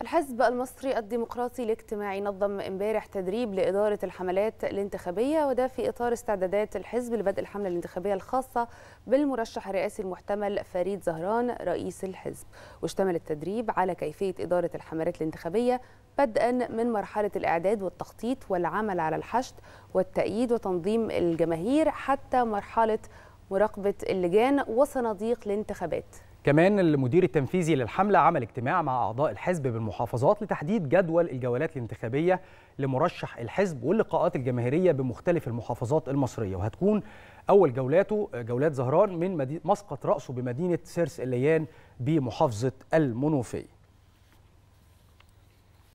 الحزب المصري الديمقراطي الاجتماعي نظم امبارح تدريب لإدارة الحملات الانتخابية وده في إطار استعدادات الحزب لبدء الحملة الانتخابية الخاصة بالمرشح الرئاسي المحتمل فريد زهران رئيس الحزب واشتمل التدريب على كيفية إدارة الحملات الانتخابية بدءا من مرحلة الإعداد والتخطيط والعمل على الحشد والتأييد وتنظيم الجماهير حتى مرحلة مراقبة اللجان وصناديق الانتخابات كمان المدير التنفيذي للحملة عمل اجتماع مع أعضاء الحزب بالمحافظات لتحديد جدول الجولات الانتخابية لمرشح الحزب واللقاءات الجماهيرية بمختلف المحافظات المصرية وهتكون أول جولاته جولات زهران من مسقط رأسه بمدينة سيرس الليان بمحافظة المنوفيه